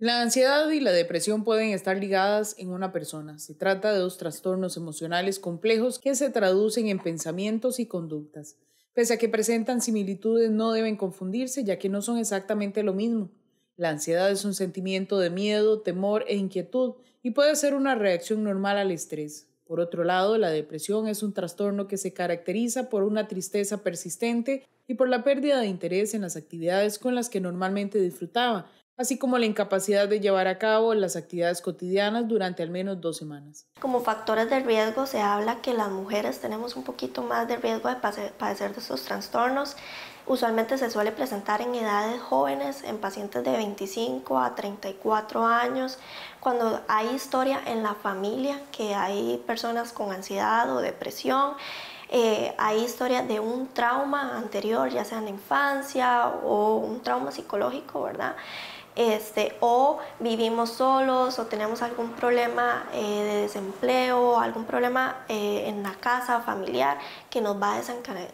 La ansiedad y la depresión pueden estar ligadas en una persona. Se trata de dos trastornos emocionales complejos que se traducen en pensamientos y conductas. Pese a que presentan similitudes, no deben confundirse ya que no son exactamente lo mismo. La ansiedad es un sentimiento de miedo, temor e inquietud y puede ser una reacción normal al estrés. Por otro lado, la depresión es un trastorno que se caracteriza por una tristeza persistente y por la pérdida de interés en las actividades con las que normalmente disfrutaba, así como la incapacidad de llevar a cabo las actividades cotidianas durante al menos dos semanas. Como factores de riesgo se habla que las mujeres tenemos un poquito más de riesgo de padecer de estos trastornos. Usualmente se suele presentar en edades jóvenes, en pacientes de 25 a 34 años, cuando hay historia en la familia, que hay personas con ansiedad o depresión. Eh, hay historia de un trauma anterior, ya sea en la infancia o un trauma psicológico, ¿verdad? este, o vivimos solos o tenemos algún problema eh, de desempleo, algún problema eh, en la casa familiar que nos va a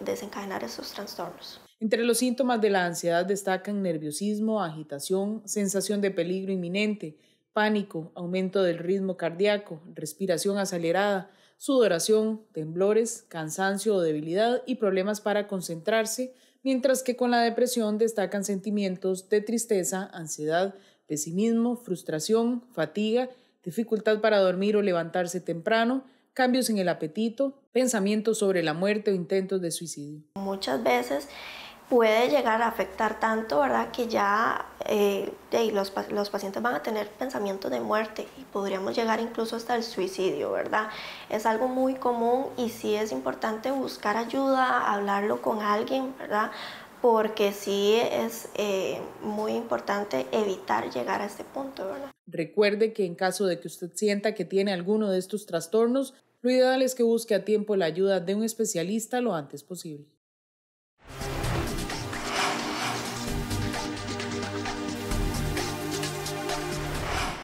desencadenar, esos trastornos. Entre los síntomas de la ansiedad destacan nerviosismo, agitación, sensación de peligro inminente, pánico, aumento del ritmo cardíaco, respiración acelerada, sudoración, temblores, cansancio o debilidad y problemas para concentrarse, mientras que con la depresión destacan sentimientos de tristeza, ansiedad, pesimismo, frustración, fatiga, dificultad para dormir o levantarse temprano, cambios en el apetito, pensamientos sobre la muerte o intentos de suicidio. Muchas veces puede llegar a afectar tanto, ¿verdad? Que ya eh, los, pacientes van a tener pensamientos de muerte y podríamos llegar incluso hasta el suicidio, ¿verdad? Es algo muy común y sí es importante buscar ayuda, hablarlo con alguien, ¿verdad? Porque sí es eh, muy importante evitar llegar a este punto, ¿verdad? Recuerde que en caso de que usted sienta que tiene alguno de estos trastornos, lo ideal es que busque a tiempo la ayuda de un especialista lo antes posible.